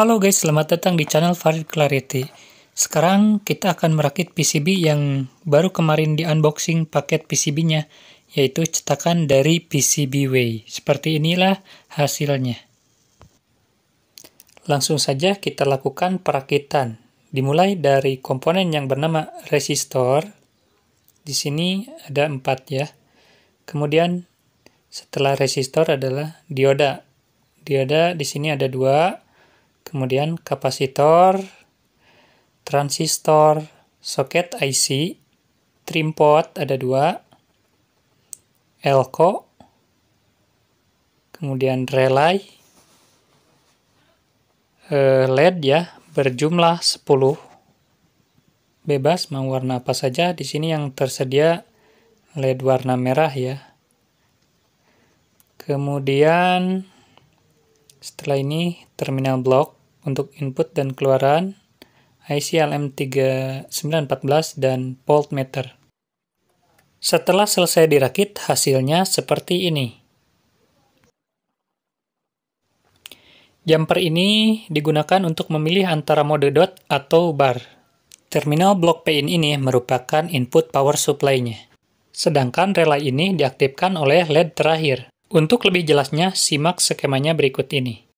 Halo guys, selamat datang di channel Farid Clarity. Sekarang kita akan merakit PCB yang baru kemarin di unboxing paket PCB-nya, yaitu cetakan dari PCBWay. Seperti inilah hasilnya. Langsung saja kita lakukan perakitan. Dimulai dari komponen yang bernama resistor. Di sini ada empat ya. Kemudian setelah resistor adalah dioda. Dioda di sini ada dua kemudian kapasitor, transistor, soket IC, trim pot ada dua, elko, kemudian relay, eh, LED ya, berjumlah 10. Bebas mau warna apa saja, di sini yang tersedia LED warna merah ya. Kemudian setelah ini terminal block untuk input dan keluaran, IC LM3914 dan voltmeter. Setelah selesai dirakit, hasilnya seperti ini. Jumper ini digunakan untuk memilih antara mode dot atau bar. Terminal block PIN ini merupakan input power supply-nya. Sedangkan relay ini diaktifkan oleh LED terakhir. Untuk lebih jelasnya, simak skemanya berikut ini.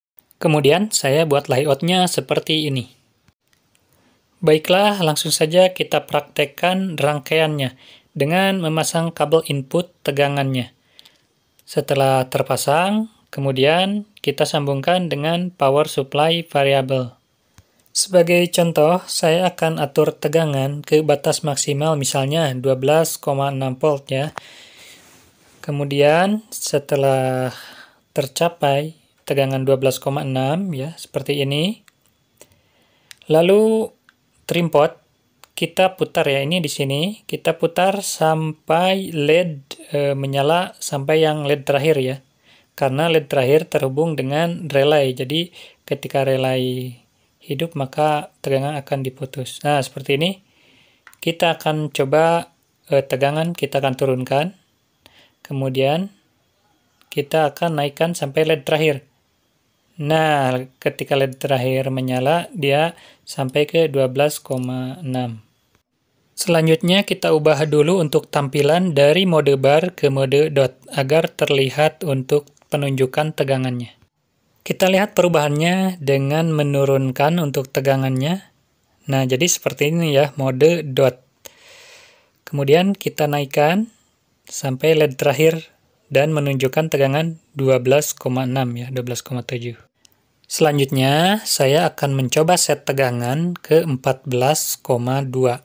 Kemudian saya buat layoutnya seperti ini. Baiklah, langsung saja kita praktekkan rangkaiannya dengan memasang kabel input tegangannya. Setelah terpasang, kemudian kita sambungkan dengan power supply variable. Sebagai contoh, saya akan atur tegangan ke batas maksimal misalnya 12,6 volt ya. Kemudian setelah tercapai, tegangan 12,6 ya, seperti ini. Lalu trim pot kita putar ya, ini di sini kita putar sampai LED e, menyala sampai yang LED terakhir ya. Karena LED terakhir terhubung dengan relay. Jadi ketika relay hidup maka tegangan akan diputus. Nah, seperti ini. Kita akan coba e, tegangan kita akan turunkan. Kemudian kita akan naikkan sampai LED terakhir. Nah, ketika LED terakhir menyala, dia sampai ke 12,6. Selanjutnya kita ubah dulu untuk tampilan dari mode bar ke mode dot agar terlihat untuk penunjukan tegangannya. Kita lihat perubahannya dengan menurunkan untuk tegangannya. Nah, jadi seperti ini ya, mode dot. Kemudian kita naikkan sampai LED terakhir dan menunjukkan tegangan 12,6 ya, 12,7. Selanjutnya, saya akan mencoba set tegangan ke 14,2.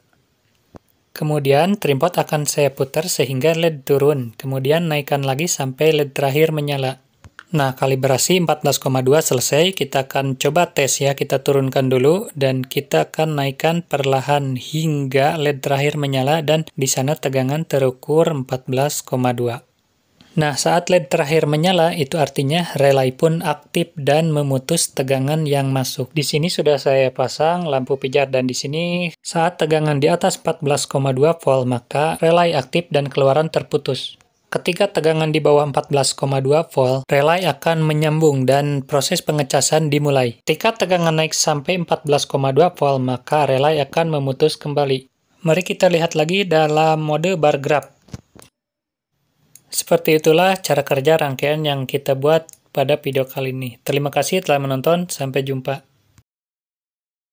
Kemudian trimpot akan saya putar sehingga LED turun, kemudian naikkan lagi sampai LED terakhir menyala. Nah, kalibrasi 14,2 selesai, kita akan coba tes ya, kita turunkan dulu dan kita akan naikkan perlahan hingga LED terakhir menyala dan di sana tegangan terukur 14,2. Nah, saat LED terakhir menyala, itu artinya relay pun aktif dan memutus tegangan yang masuk. Di sini sudah saya pasang lampu pijar dan di sini saat tegangan di atas 14,2 volt, maka relay aktif dan keluaran terputus. Ketika tegangan di bawah 14,2 volt, relay akan menyambung dan proses pengecasan dimulai. Ketika tegangan naik sampai 14,2 volt, maka relay akan memutus kembali. Mari kita lihat lagi dalam mode bar graph. Seperti itulah cara kerja rangkaian yang kita buat pada video kali ini. Terima kasih telah menonton, sampai jumpa.